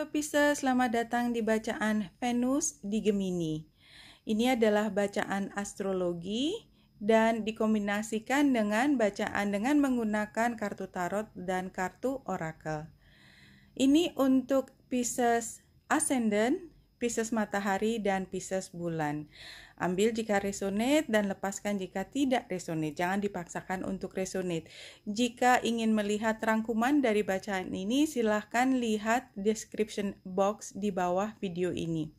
Halo Pisces, selamat datang di bacaan Venus di Gemini. Ini adalah bacaan astrologi dan dikombinasikan dengan bacaan dengan menggunakan kartu tarot dan kartu oracle. Ini untuk Pisces Ascendant Pisces matahari dan Pisces bulan. Ambil jika resonate dan lepaskan jika tidak resonate. Jangan dipaksakan untuk resonate. Jika ingin melihat rangkuman dari bacaan ini, silahkan lihat description box di bawah video ini.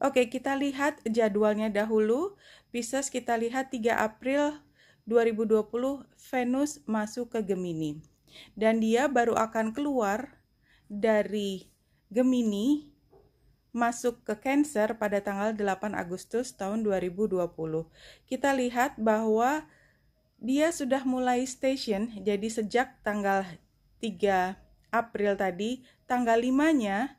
Oke, kita lihat jadwalnya dahulu. Pisces kita lihat 3 April 2020 Venus masuk ke Gemini. Dan dia baru akan keluar dari Gemini masuk ke Cancer pada tanggal 8 Agustus tahun 2020. Kita lihat bahwa dia sudah mulai station, jadi sejak tanggal 3 April tadi, tanggal 5-nya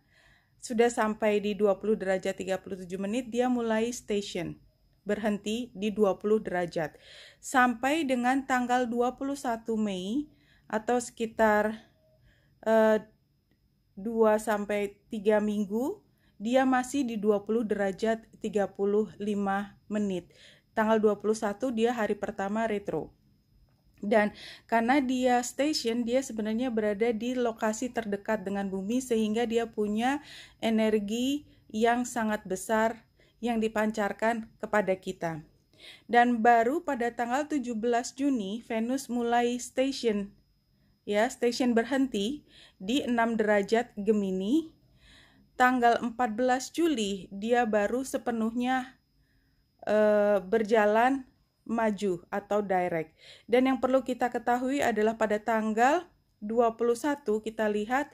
sudah sampai di 20 derajat 37 menit, dia mulai station, berhenti di 20 derajat. Sampai dengan tanggal 21 Mei atau sekitar uh, eh, 2 sampai 3 minggu, dia masih di 20 derajat 35 menit. Tanggal 21 dia hari pertama retro. Dan karena dia station, dia sebenarnya berada di lokasi terdekat dengan bumi sehingga dia punya energi yang sangat besar yang dipancarkan kepada kita. Dan baru pada tanggal 17 Juni Venus mulai station ya, station berhenti di 6 derajat Gemini tanggal 14 Juli dia baru sepenuhnya uh, berjalan maju atau direct. Dan yang perlu kita ketahui adalah pada tanggal 21 kita lihat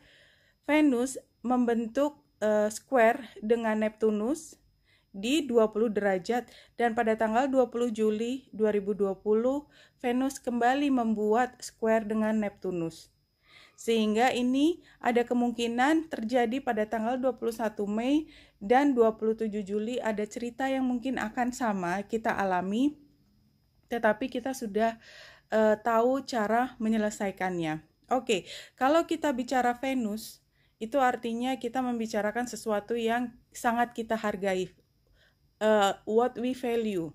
Venus membentuk uh, square dengan Neptunus di 20 derajat dan pada tanggal 20 Juli 2020 Venus kembali membuat square dengan Neptunus. Sehingga ini ada kemungkinan terjadi pada tanggal 21 Mei dan 27 Juli ada cerita yang mungkin akan sama kita alami tetapi kita sudah uh, tahu cara menyelesaikannya. Oke, kalau kita bicara Venus itu artinya kita membicarakan sesuatu yang sangat kita hargai. Uh, what we value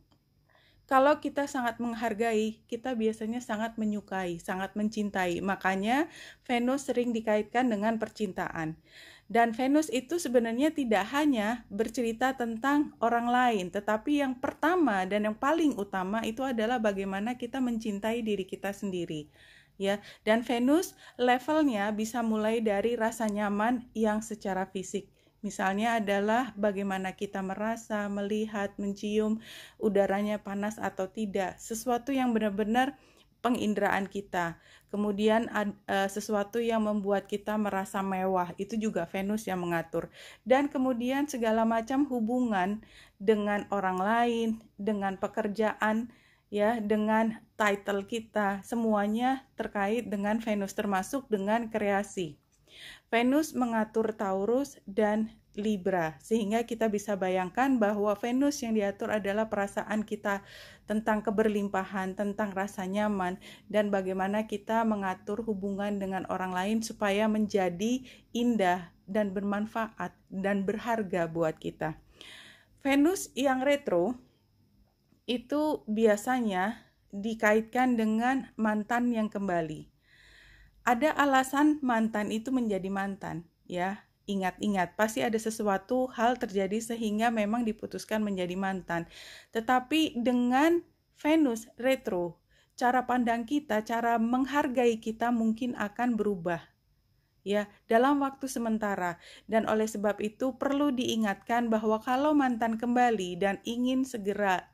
kalau kita sangat menghargai, kita biasanya sangat menyukai, sangat mencintai. Makanya Venus sering dikaitkan dengan percintaan. Dan Venus itu sebenarnya tidak hanya bercerita tentang orang lain, tetapi yang pertama dan yang paling utama itu adalah bagaimana kita mencintai diri kita sendiri. Ya, dan Venus levelnya bisa mulai dari rasa nyaman yang secara fisik Misalnya adalah bagaimana kita merasa, melihat, mencium udaranya panas atau tidak. Sesuatu yang benar-benar penginderaan kita. Kemudian e, sesuatu yang membuat kita merasa mewah, itu juga Venus yang mengatur. Dan kemudian segala macam hubungan dengan orang lain, dengan pekerjaan, ya, dengan title kita, semuanya terkait dengan Venus termasuk dengan kreasi. Venus mengatur Taurus dan Libra, sehingga kita bisa bayangkan bahwa Venus yang diatur adalah perasaan kita tentang keberlimpahan, tentang rasa nyaman, dan bagaimana kita mengatur hubungan dengan orang lain supaya menjadi indah dan bermanfaat dan berharga buat kita. Venus yang retro itu biasanya dikaitkan dengan mantan yang kembali ada alasan mantan itu menjadi mantan, ya. Ingat-ingat, pasti ada sesuatu hal terjadi sehingga memang diputuskan menjadi mantan. Tetapi dengan Venus retro, cara pandang kita, cara menghargai kita mungkin akan berubah. Ya, dalam waktu sementara, dan oleh sebab itu perlu diingatkan bahwa kalau mantan kembali dan ingin segera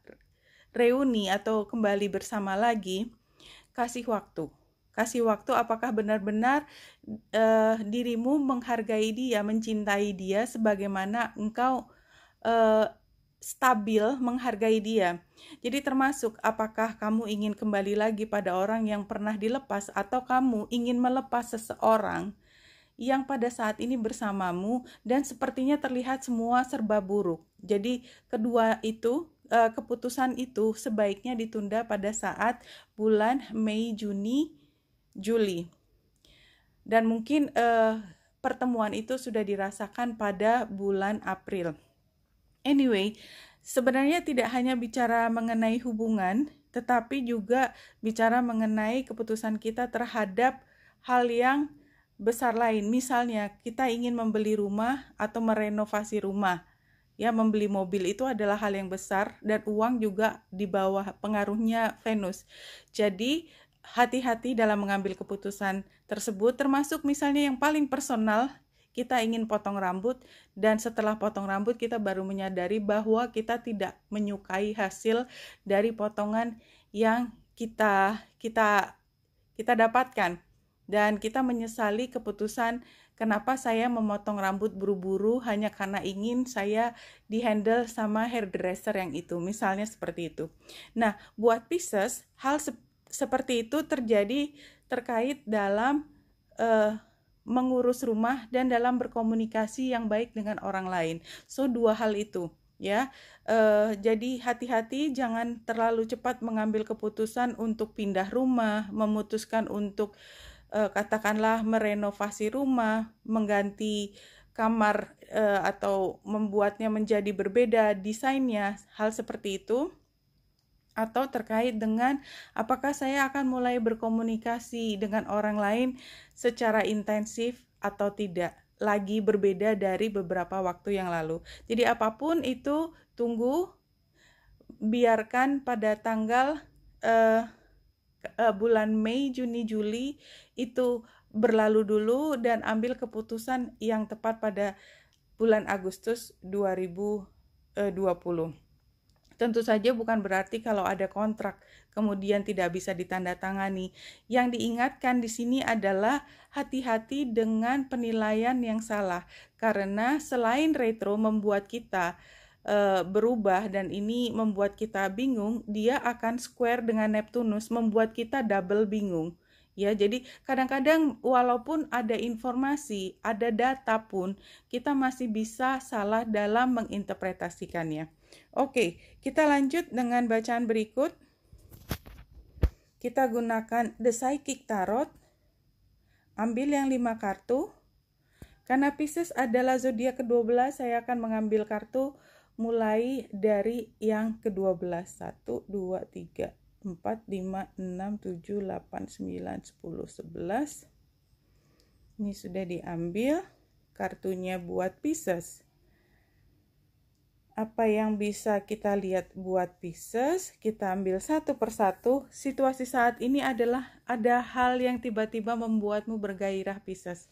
reuni atau kembali bersama lagi, kasih waktu kasih waktu apakah benar-benar uh, dirimu menghargai dia mencintai dia sebagaimana engkau uh, stabil menghargai dia. Jadi termasuk apakah kamu ingin kembali lagi pada orang yang pernah dilepas atau kamu ingin melepas seseorang yang pada saat ini bersamamu dan sepertinya terlihat semua serba buruk. Jadi kedua itu eh, keputusan itu sebaiknya ditunda pada saat bulan Mei Juni Juli. Dan mungkin uh, pertemuan itu sudah dirasakan pada bulan April. Anyway, sebenarnya tidak hanya bicara mengenai hubungan, tetapi juga bicara mengenai keputusan kita terhadap hal yang besar lain. Misalnya, kita ingin membeli rumah atau merenovasi rumah. Ya, membeli mobil itu adalah hal yang besar dan uang juga di bawah pengaruhnya Venus. Jadi, hati-hati dalam mengambil keputusan tersebut, termasuk misalnya yang paling personal, kita ingin potong rambut, dan setelah potong rambut, kita baru menyadari bahwa kita tidak menyukai hasil dari potongan yang kita kita kita dapatkan dan kita menyesali keputusan kenapa saya memotong rambut buru-buru hanya karena ingin saya dihandle sama hairdresser yang itu misalnya seperti itu. Nah, buat pieces hal seperti itu terjadi terkait dalam uh, mengurus rumah dan dalam berkomunikasi yang baik dengan orang lain. So dua hal itu ya. Uh, jadi hati-hati jangan terlalu cepat mengambil keputusan untuk pindah rumah, memutuskan untuk uh, katakanlah merenovasi rumah, mengganti kamar uh, atau membuatnya menjadi berbeda desainnya, hal seperti itu atau terkait dengan apakah saya akan mulai berkomunikasi dengan orang lain secara intensif atau tidak lagi berbeda dari beberapa waktu yang lalu. Jadi apapun itu tunggu biarkan pada tanggal uh, uh, bulan Mei, Juni, Juli itu berlalu dulu dan ambil keputusan yang tepat pada bulan Agustus 2020. Tentu saja bukan berarti kalau ada kontrak kemudian tidak bisa ditandatangani. Yang diingatkan di sini adalah hati-hati dengan penilaian yang salah karena selain retro membuat kita e, berubah dan ini membuat kita bingung, dia akan square dengan Neptunus membuat kita double bingung ya jadi kadang-kadang walaupun ada informasi ada data pun kita masih bisa salah dalam menginterpretasikannya oke kita lanjut dengan bacaan berikut kita gunakan the psychic tarot ambil yang lima kartu karena Pisces adalah zodiak ke-12 saya akan mengambil kartu mulai dari yang ke-12 1 2 3 4, 5, 6, 7, 8, 9, 10, 11. Ini sudah diambil kartunya buat Pisces Apa yang bisa kita lihat buat Pisces Kita ambil satu persatu. Situasi saat ini adalah ada hal yang tiba-tiba membuatmu bergairah Pisces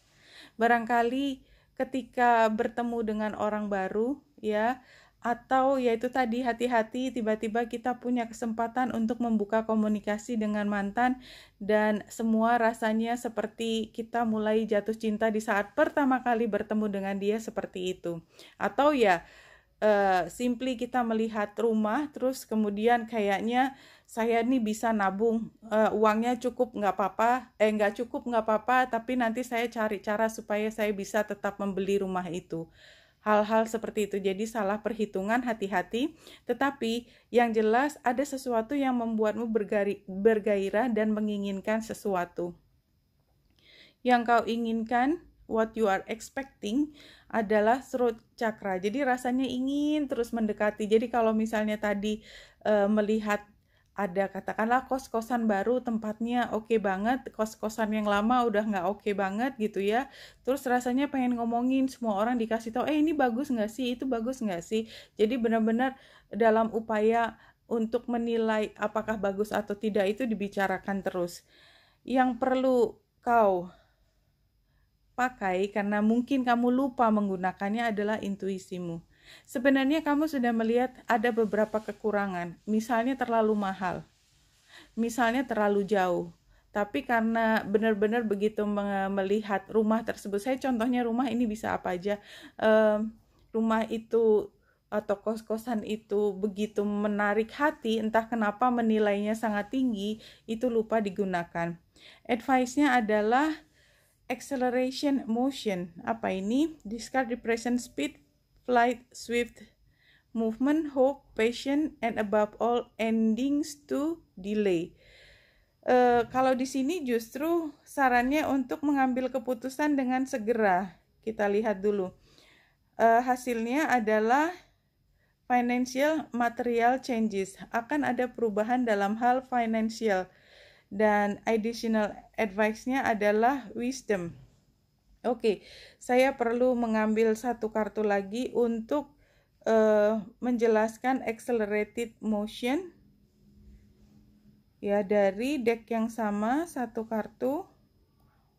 Barangkali ketika bertemu dengan orang baru, ya, atau yaitu tadi hati-hati tiba-tiba kita punya kesempatan untuk membuka komunikasi dengan mantan dan semua rasanya seperti kita mulai jatuh cinta di saat pertama kali bertemu dengan dia seperti itu atau ya uh, simply kita melihat rumah terus kemudian kayaknya saya ini bisa nabung uh, uangnya cukup nggak apa-apa eh nggak cukup nggak apa-apa tapi nanti saya cari cara supaya saya bisa tetap membeli rumah itu hal-hal seperti itu. Jadi salah perhitungan hati-hati, tetapi yang jelas ada sesuatu yang membuatmu bergairah dan menginginkan sesuatu. Yang kau inginkan, what you are expecting adalah throat chakra. Jadi rasanya ingin terus mendekati. Jadi kalau misalnya tadi e, melihat ada katakanlah kos-kosan baru tempatnya oke okay banget, kos-kosan yang lama udah nggak oke okay banget gitu ya. Terus rasanya pengen ngomongin semua orang dikasih tahu, eh ini bagus nggak sih, itu bagus nggak sih. Jadi benar-benar dalam upaya untuk menilai apakah bagus atau tidak itu dibicarakan terus. Yang perlu kau pakai karena mungkin kamu lupa menggunakannya adalah intuisimu. Sebenarnya kamu sudah melihat ada beberapa kekurangan, misalnya terlalu mahal, misalnya terlalu jauh. Tapi karena benar-benar begitu melihat rumah tersebut, saya contohnya rumah ini bisa apa aja. Um, rumah itu atau kos-kosan itu begitu menarik hati, entah kenapa menilainya sangat tinggi, itu lupa digunakan. Advice-nya adalah acceleration motion. Apa ini? Discard the speed flight, swift movement, hope, passion, and above all endings to delay. Uh, kalau di sini justru sarannya untuk mengambil keputusan dengan segera. Kita lihat dulu. Uh, hasilnya adalah financial material changes. Akan ada perubahan dalam hal financial. Dan additional advice-nya adalah wisdom. Oke, saya perlu mengambil satu kartu lagi untuk uh, menjelaskan accelerated motion. Ya, dari deck yang sama satu kartu.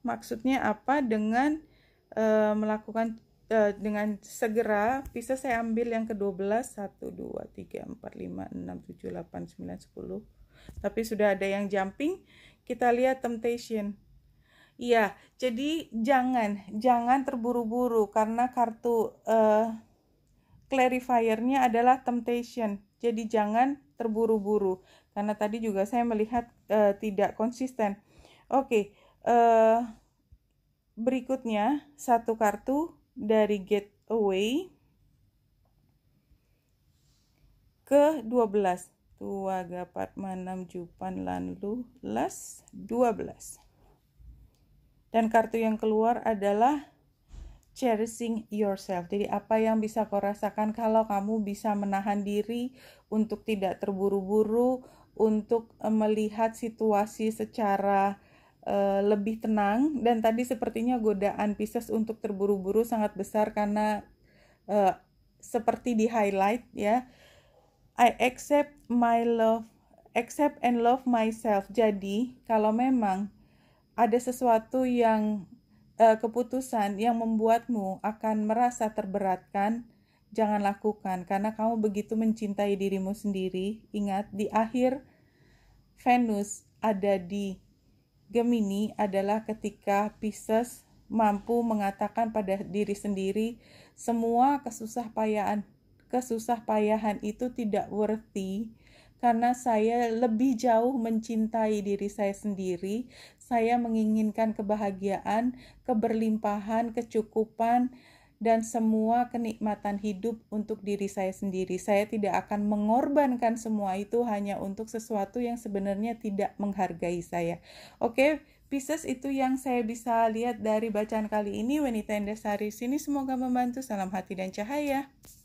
Maksudnya apa dengan uh, melakukan uh, dengan segera bisa saya ambil yang ke-12 1 2 3 4 5 6 7 8 9 10. Tapi sudah ada yang jumping. Kita lihat temptation. Iya, jadi jangan jangan terburu-buru karena kartu uh, clarifiernya adalah temptation. Jadi jangan terburu-buru karena tadi juga saya melihat uh, tidak konsisten. Oke, okay, uh, eh, berikutnya satu kartu dari get away ke 12. gapat manam Jupan Lanlu Las 12. Dan kartu yang keluar adalah cherishing yourself. Jadi apa yang bisa kau rasakan kalau kamu bisa menahan diri untuk tidak terburu-buru, untuk eh, melihat situasi secara uh, lebih tenang. Dan tadi sepertinya godaan Pisces untuk terburu-buru sangat besar karena uh, seperti di highlight ya. I accept my love, accept and love myself. Jadi kalau memang ada sesuatu yang uh, keputusan yang membuatmu akan merasa terberatkan, jangan lakukan karena kamu begitu mencintai dirimu sendiri. Ingat di akhir Venus ada di Gemini adalah ketika Pisces mampu mengatakan pada diri sendiri semua kesusah payahan kesusah payahan itu tidak worthy karena saya lebih jauh mencintai diri saya sendiri. Saya menginginkan kebahagiaan, keberlimpahan, kecukupan, dan semua kenikmatan hidup untuk diri saya sendiri. Saya tidak akan mengorbankan semua itu hanya untuk sesuatu yang sebenarnya tidak menghargai saya. Oke, Pisces itu yang saya bisa lihat dari bacaan kali ini. Wanita Endesari sini semoga membantu. Salam hati dan cahaya.